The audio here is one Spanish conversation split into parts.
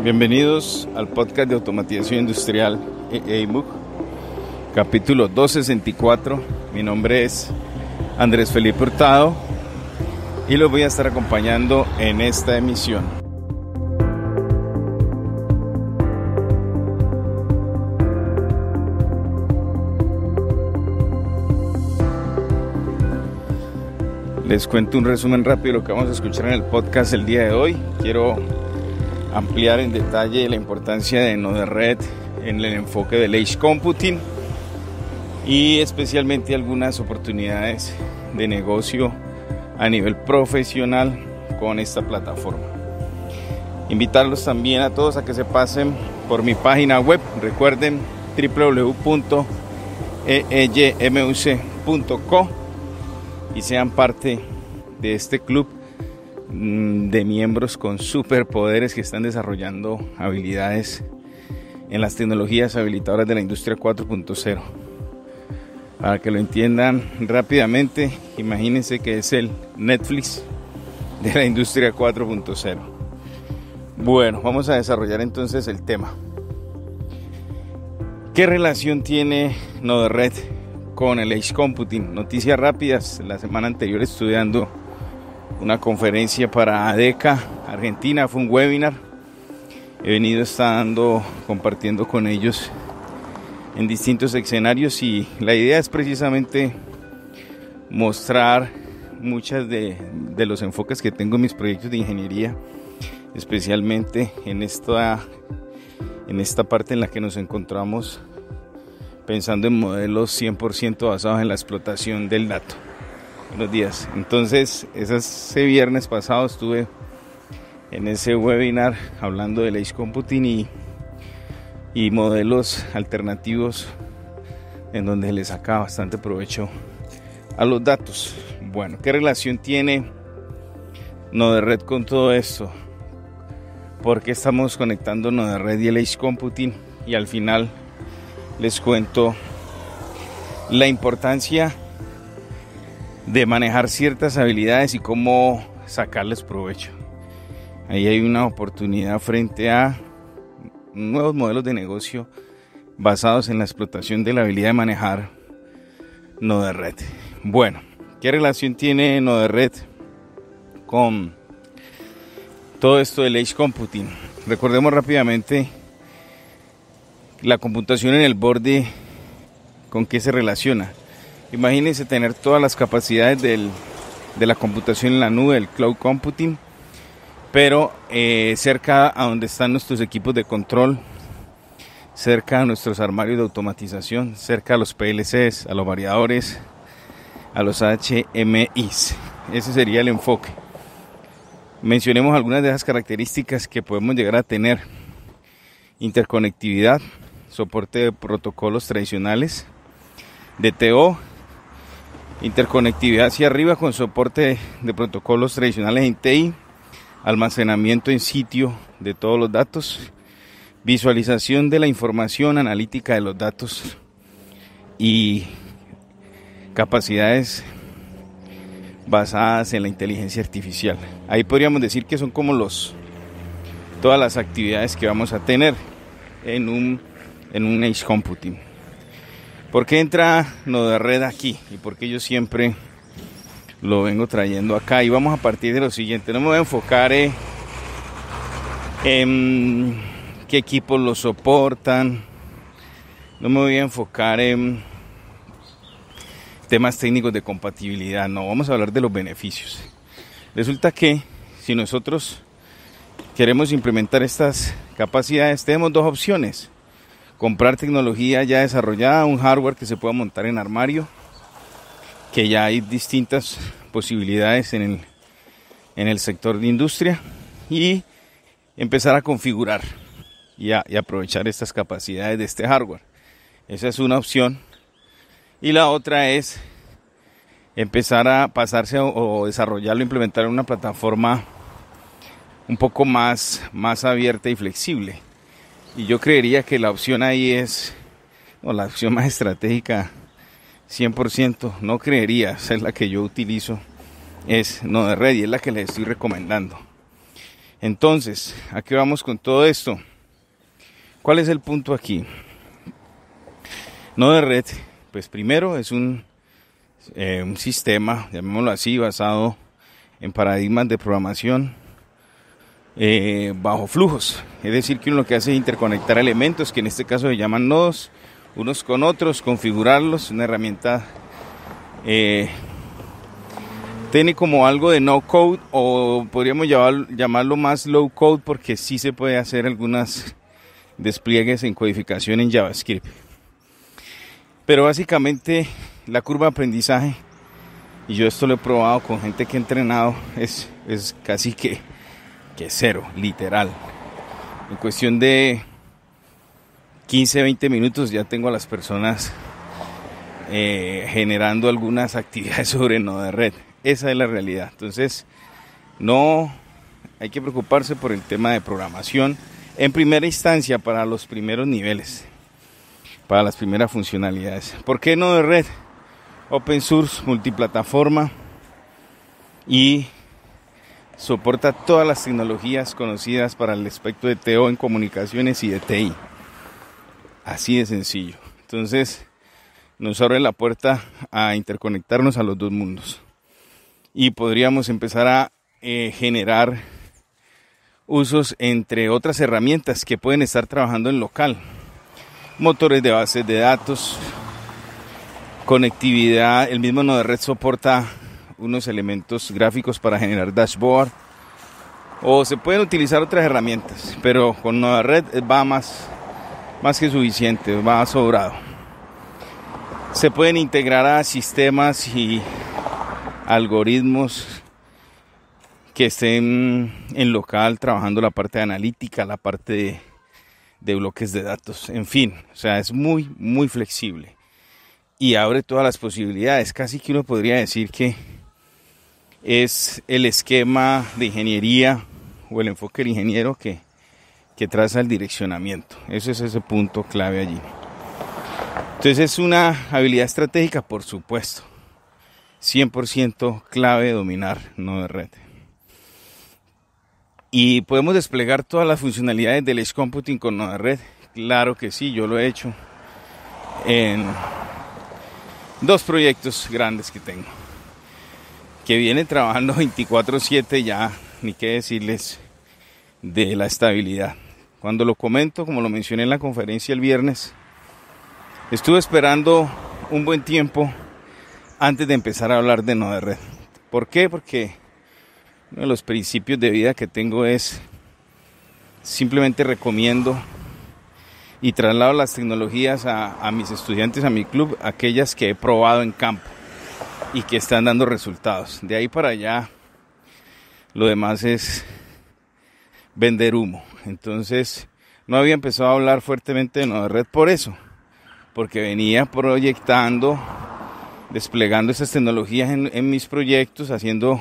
Bienvenidos al podcast de automatización industrial EIMUC, capítulo 264. Mi nombre es Andrés Felipe Hurtado y los voy a estar acompañando en esta emisión. Les cuento un resumen rápido de lo que vamos a escuchar en el podcast el día de hoy. Quiero ampliar en detalle la importancia de Node Red en el enfoque del Edge Computing y especialmente algunas oportunidades de negocio a nivel profesional con esta plataforma. Invitarlos también a todos a que se pasen por mi página web. Recuerden www.eymuc.co e y sean parte de este club Mm, de miembros con superpoderes que están desarrollando habilidades en las tecnologías habilitadoras de la industria 4.0. Para que lo entiendan rápidamente, imagínense que es el Netflix de la industria 4.0. Bueno, vamos a desarrollar entonces el tema. ¿Qué relación tiene Node Red con el Edge Computing? Noticias rápidas, la semana anterior estudiando una conferencia para ADECA Argentina, fue un webinar. He venido estando compartiendo con ellos en distintos escenarios y la idea es precisamente mostrar muchas de, los enfoques que tengo en mis proyectos de ingeniería, especialmente en esta, en esta parte en la que nos encontramos pensando en modelos 100% basados en la explotación del dato. Buenos días. Entonces, ese viernes pasado estuve en ese webinar hablando del Edge Computing y, modelos alternativos en donde le saca bastante provecho a los datos. Bueno, ¿qué relación tiene Node Red con todo esto? ¿Por qué estamos conectando Node Red y el Edge Computing? Y al final les cuento la importancia de manejar ciertas habilidades y cómo sacarles provecho. Ahí hay una oportunidad frente a nuevos modelos de negocio basados en la explotación de la habilidad de manejar node red. Bueno, ¿qué relación tiene node red con todo esto del edge computing? Recordemos rápidamente la computación en el borde con qué se relaciona. Imagínense tener todas las capacidades de la computación en la nube, el cloud computing, pero eh, cerca a donde están nuestros equipos de control, cerca a nuestros armarios de automatización, cerca a los PLCs, a los variadores, a los HMIs. Ese sería el enfoque. Mencionemos algunas de esas características que podemos llegar a tener. Interconectividad, soporte de protocolos tradicionales, DTO, interconectividad hacia arriba con soporte de protocolos tradicionales en TI, almacenamiento en sitio de todos los datos, visualización de la información, analítica de los datos y capacidades basadas en la inteligencia artificial. Ahí podríamos decir que son como los todas las actividades que vamos a tener en un en un edge computing. ¿Por qué entra Red aquí? ¿Y por qué yo siempre lo vengo trayendo acá? Y vamos a partir de lo siguiente. No me voy a enfocar eh, en qué equipos lo soportan. No me voy a enfocar en temas técnicos de compatibilidad. No, vamos a hablar de los beneficios. Resulta que si nosotros queremos implementar estas capacidades, tenemos dos opciones comprar tecnología ya desarrollada, un hardware que se pueda montar en armario, que ya hay distintas posibilidades en el, sector de industria y empezar a configurar y, aprovechar estas capacidades de este hardware. Esa es una opción. Y la otra es empezar a pasarse o, desarrollarlo, implementar una plataforma un poco más, más abierta y flexible y yo creería que la opción ahí es, o la opción más estratégica, 100%, no creería, ser la que yo utilizo, es no red y es la que les estoy recomendando. Entonces, ¿a qué vamos con todo esto? ¿Cuál es el punto aquí? No red, pues primero es un, eh, un sistema, llamémoslo así, basado en paradigmas de programación eh, bajo flujos. Es decir, que uno lo que hace es interconectar elementos, que en este caso se llaman nodos, unos con otros, configurarlos. Una herramienta eh, tiene como algo de no code o podríamos llamarlo, más low code porque sí se puede hacer algunas despliegues en codificación en JavaScript. Pero básicamente la curva de aprendizaje, y yo esto lo he probado con gente que he entrenado, es casi que que cero, literal. En cuestión de 15, 20 minutos ya tengo a las personas eh, generando algunas actividades sobre nodo red. Esa es la realidad. Entonces, no hay que preocuparse por el tema de programación en primera instancia para los primeros niveles, para las primeras funcionalidades. ¿Por qué Node red? Open source, multiplataforma y soporta todas las tecnologías conocidas para el aspecto de TO en comunicaciones y de TI. Así de sencillo. Entonces, nos abre la puerta a interconectarnos a los dos mundos. Y podríamos empezar a eh, generar usos entre otras herramientas que pueden estar trabajando en local. Motores de bases de datos, conectividad, el mismo nodo de red soporta unos elementos gráficos para generar dashboard o se pueden utilizar otras herramientas, pero con nueva red va más, más que suficiente, va sobrado. Se pueden integrar a sistemas y algoritmos que estén en local trabajando la parte analítica, la parte de bloques de datos, en fin, o sea, es muy, muy flexible y abre todas las posibilidades. Casi que uno podría decir que es el esquema de ingeniería o el enfoque del ingeniero que, traza el direccionamiento. Ese es ese punto clave allí. Entonces es una habilidad estratégica, por supuesto. 100% clave dominar, no red. Y podemos desplegar todas las funcionalidades del Edge Computing con Node Red. Claro que sí, yo lo he hecho en dos proyectos grandes que tengo que viene trabajando 24/7 ya, ni qué decirles de la estabilidad. Cuando lo comento, como lo mencioné en la conferencia el viernes, estuve esperando un buen tiempo antes de empezar a hablar de no de red. ¿Por qué? Porque uno de los principios de vida que tengo es simplemente recomiendo y traslado las tecnologías a, a mis estudiantes, a mi club, aquellas que he probado en campo y que están dando resultados. De ahí para allá, lo demás es vender humo. Entonces, no había empezado a hablar fuertemente de Nueva Red por eso, porque venía proyectando, desplegando esas tecnologías en, mis proyectos, haciendo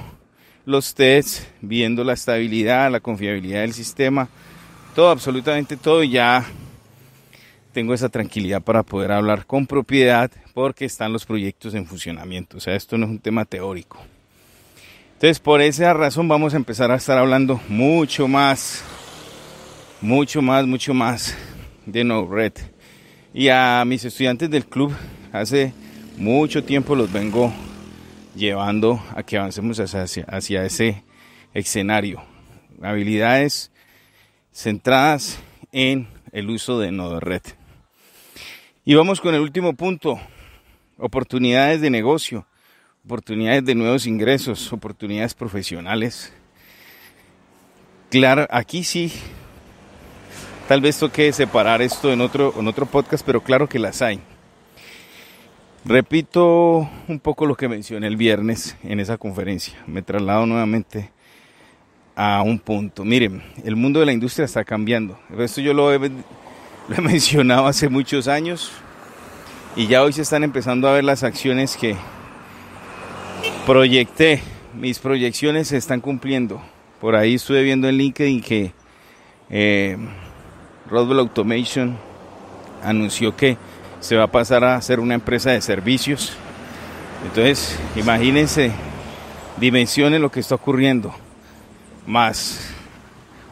los tests, viendo la estabilidad, la confiabilidad del sistema, todo, absolutamente todo, y ya tengo esa tranquilidad para poder hablar con propiedad porque están los proyectos en funcionamiento. O sea, esto no es un tema teórico. Entonces, por esa razón vamos a empezar a estar hablando mucho más, mucho más, mucho más de No Red. Y a mis estudiantes del club, hace mucho tiempo los vengo llevando a que avancemos hacia, hacia ese escenario. Habilidades centradas en el uso de nodo red. Y vamos con el último punto, oportunidades de negocio, oportunidades de nuevos ingresos, oportunidades profesionales. Claro, aquí sí, tal vez toque separar esto en otro, en otro podcast, pero claro que las hay. Repito un poco lo que mencioné el viernes en esa conferencia. Me traslado nuevamente a un punto. Miren, el mundo de la industria está cambiando. Esto yo lo he lo he mencionado hace muchos años y ya hoy se están empezando a ver las acciones que proyecté. Mis proyecciones se están cumpliendo. Por ahí estuve viendo en LinkedIn que eh, Automation anunció que se va a pasar a ser una empresa de servicios. Entonces, imagínense, dimensiones lo que está ocurriendo. Más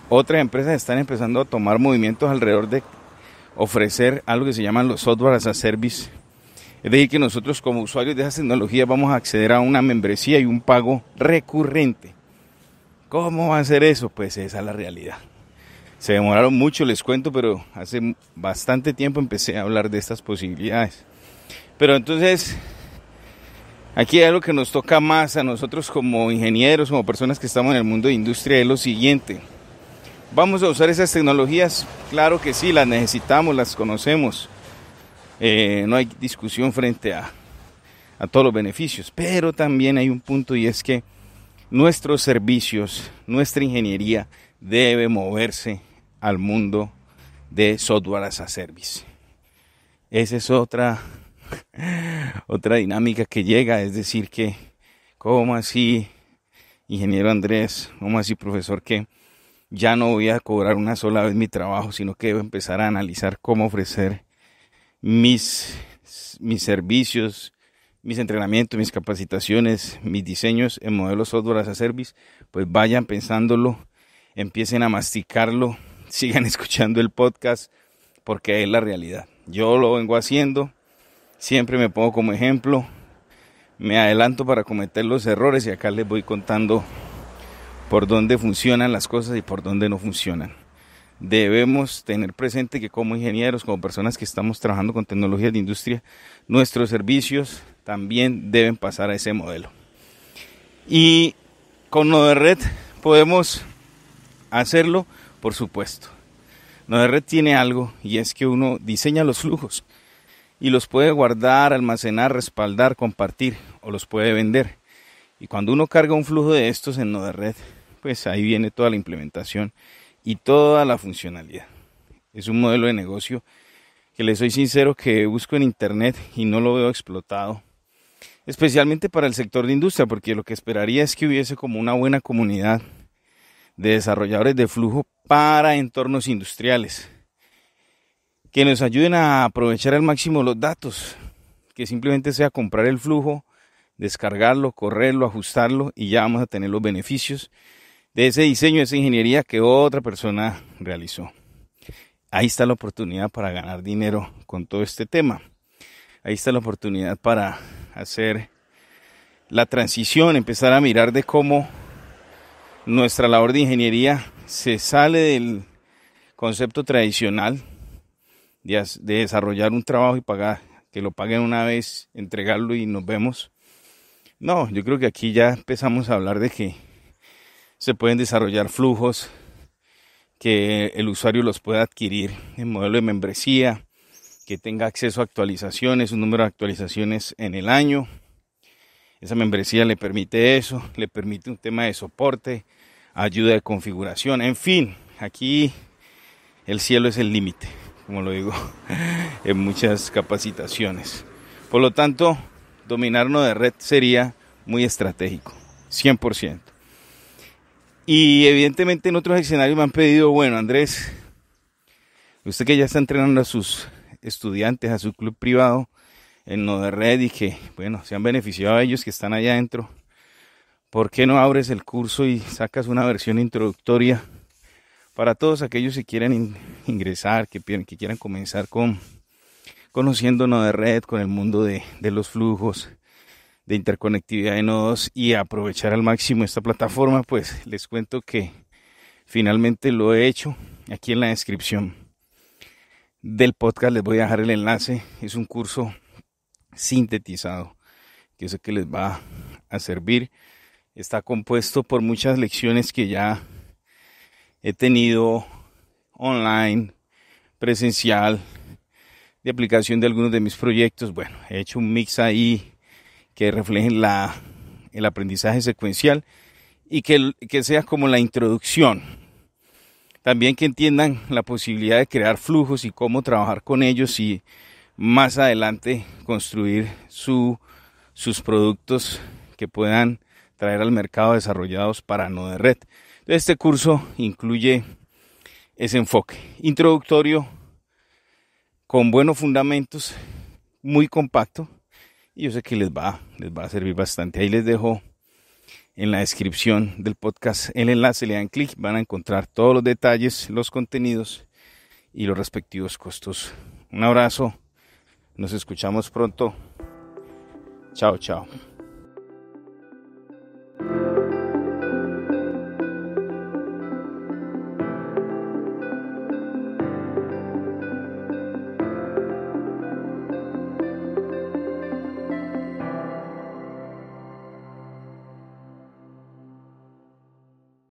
otras empresas están empezando a tomar movimientos alrededor de ofrecer algo que se llaman los software as a service. Es decir, que nosotros como usuarios de esas tecnología vamos a acceder a una membresía y un pago recurrente. ¿Cómo va a ser eso? Pues esa es la realidad. Se demoraron mucho, les cuento, pero hace bastante tiempo empecé a hablar de estas posibilidades. Pero entonces, aquí hay algo que nos toca más a nosotros como ingenieros, como personas que estamos en el mundo de industria, es lo siguiente ¿Vamos a usar esas tecnologías? Claro que sí, las necesitamos, las conocemos. Eh, no hay discusión frente a, todos los beneficios, pero también hay un punto y es que nuestros servicios, nuestra ingeniería debe moverse al mundo de software as a service. Esa es otra, otra dinámica que llega, es decir que, ¿cómo así, ingeniero Andrés? ¿Cómo así, profesor? que ya no voy a cobrar una sola vez mi trabajo, sino que a empezar a analizar cómo ofrecer mis, mis servicios, mis entrenamientos, mis capacitaciones, mis diseños en modelos software as a service, pues vayan pensándolo, empiecen a masticarlo, sigan escuchando el podcast, porque es la realidad. Yo lo vengo haciendo, siempre me pongo como ejemplo, me adelanto para cometer los errores y acá les voy contando por dónde funcionan las cosas y por dónde no funcionan. Debemos tener presente que como ingenieros, como personas que estamos trabajando con tecnologías de industria, nuestros servicios también deben pasar a ese modelo. Y con Node Red podemos hacerlo, por supuesto. Node Red tiene algo y es que uno diseña los flujos y los puede guardar, almacenar, respaldar, compartir o los puede vender. Y cuando uno carga un flujo de estos en Node Red, pues ahí viene toda la implementación y toda la funcionalidad. Es un modelo de negocio que le soy sincero que busco en internet y no lo veo explotado, especialmente para el sector de industria, porque lo que esperaría es que hubiese como una buena comunidad de desarrolladores de flujo para entornos industriales, que nos ayuden a aprovechar al máximo los datos, que simplemente sea comprar el flujo, descargarlo, correrlo, ajustarlo y ya vamos a tener los beneficios de ese diseño, de esa ingeniería que otra persona realizó. Ahí está la oportunidad para ganar dinero con todo este tema. Ahí está la oportunidad para hacer la transición, empezar a mirar de cómo nuestra labor de ingeniería se sale del concepto tradicional de, de desarrollar un trabajo y pagar, que lo paguen una vez, entregarlo y nos vemos. No, yo creo que aquí ya empezamos a hablar de que se pueden desarrollar flujos que el usuario los pueda adquirir en modelo de membresía, que tenga acceso a actualizaciones, un número de actualizaciones en el año. Esa membresía le permite eso, le permite un tema de soporte, ayuda de configuración, en fin, aquí el cielo es el límite, como lo digo en muchas capacitaciones. Por lo tanto, dominarnos de red sería muy estratégico, 100%. Y evidentemente en otros escenarios me han pedido, bueno, Andrés, usted que ya está entrenando a sus estudiantes, a su club privado, en Nodered red y que, bueno, se han beneficiado a ellos que están allá adentro, ¿por qué no abres el curso y sacas una versión introductoria para todos aquellos que quieran ingresar, que, que quieran comenzar con conociendo de red, con el mundo de los flujos, de interconectividad de nodos y aprovechar al máximo esta plataforma, pues les cuento que finalmente lo he hecho. Aquí en la descripción del podcast les voy a dejar el enlace. Es un curso sintetizado que sé que les va a servir. Está compuesto por muchas lecciones que ya he tenido online, presencial, de aplicación de algunos de mis proyectos. Bueno, he hecho un mix ahí que reflejen el aprendizaje secuencial y que, sea como la introducción. También que entiendan la posibilidad de crear flujos y cómo trabajar con ellos y más adelante construir sus productos que puedan traer al mercado desarrollados para no de red. Este curso incluye ese enfoque introductorio con buenos fundamentos, muy compacto, y yo sé que les va, les va a servir bastante. Ahí les dejo en la descripción del podcast el enlace, le dan clic, van a encontrar todos los detalles, los contenidos y los respectivos costos. Un abrazo, nos escuchamos pronto. Chao, chao.